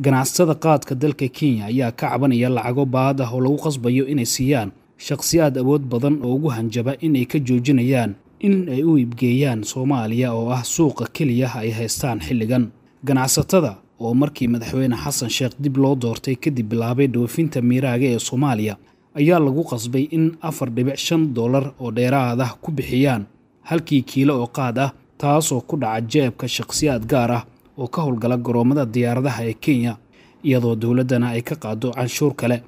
ganacsatada qaadka dalka kenya ayaa ka cabanaya lacago baad ah oo lagu qasbayo inay siiyaan shakhsiyaad awood badan oo ugu hanjaba inay ka joojinayaan in ay u ibgeeyaan soomaaliya oo ah suuqa keliya ay haystaan xilligan ganacsatada oo markii madaxweyne xasan sheekh dib loo doortay kadib bilaabay dhoofinta miiraaga ee soomaaliya ayaa lagu qasbay in afar dhibic shan dollar oo dheeraad ah ku bixiyaan halkii kiilo oo qaad ah taasoo ku dhaca jeebka shakhsiyaad gaar ah oo ka howlgala garoomada diyaaradaha ee kenya iyadoo dowladdana ay ka qaado canshuur kale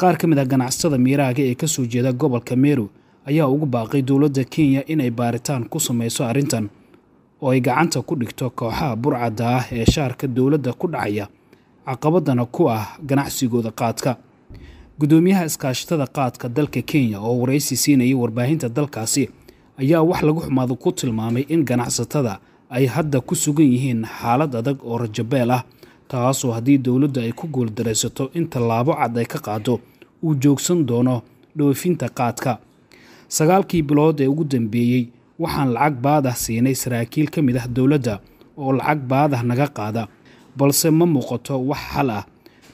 qaar ka mid ah ganacsatada miiraaga ee kasoo jeeda gobolka meru ayaa ugu baaqay dowladda kenya inay baaritaan ku samayso arrintan oo ay gacanta ku dhigto kooxaha burcadda ah ee shaarka dowladda ku dhacaya caqabadana ku ah ganacsigooda qaadka guddoomiyaha iskaashatada qaadka dalka kenya oo wareysi siinayay warbaahinta dalkaasi ayaa wax lagu xumaado ku tilmaamay in ganacsatada ay hadda ku sugan yihiin xaalad adag oo rajabeel ah taasoo haddii dowladda ay ku guuldaraysato in tallaabo cad ay ka qaado uu joogsan doono dhoofinta qaadka sagaalkii bilood ee ugu dambeeyey waxaan lacag baadah siinay saraakiil ka mid ah dowladda oo lacag baadah naga qaada balse ma muuqato wax xal ah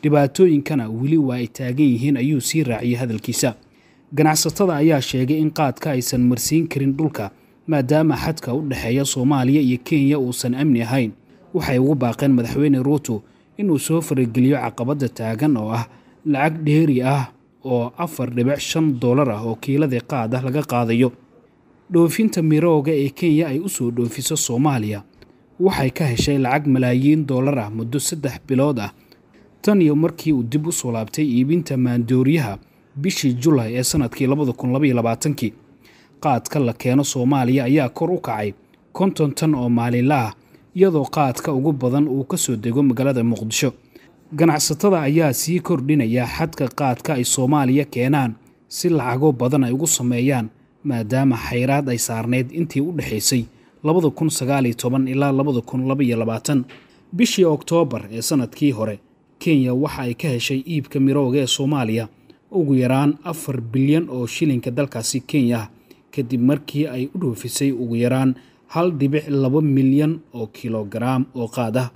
dhibaatooyinkana weli waa ay taagan yihiin ayuu sii raaciyey hadalkiisa ganacsatada ayaa sheegay in qaadka aysan marsiin karin dhulka maadaama xadka u dhexeeya soomaaliya iyo kenya uusan amni ahayn waxay ugu baaqeen madaxweyne ruuto inuu soo farageliyo caqabadda taagan oo ah lacag dheeri ah oo afar dhibic shan doolar ah oo kiiladii qaad ah laga qaadayo dhoofinta mirooga ee kenya ay u soo dhoofiso soomaaliya waxay ka heshay lacag malaayiin doolar ah muddo saddex bilood ah tan iyo markii uu dib u soo laabtay iibinta maandooriyaha bishii julay ee sannadkii labada kun labaiyo labaatankii qaadka la keeno soomaaliya ayaa kor u kacay konton tan oo maalinlaah iyadoo qaadka ugu badan uu ka soo dego magaalada muqdisho ganacsatada ayaa sii kordhinaya xadka qaadka ay soomaaliya keenaan si lacago badan ay ugu sameeyaan maadaama xayraad ay saarnayd intii u dhexaysay ilaa bishii oktoobar ee sannadkii hore kenya waxa ay ka heshay iibka mirooga ee soomaaliya ugu yaraan afar bilyan oo shilinka dalkaasi kenya ah kadib markii ay u dhoofisay ugu yaraan hal dhibic laba milyan oo kilogaraam oo qaad ah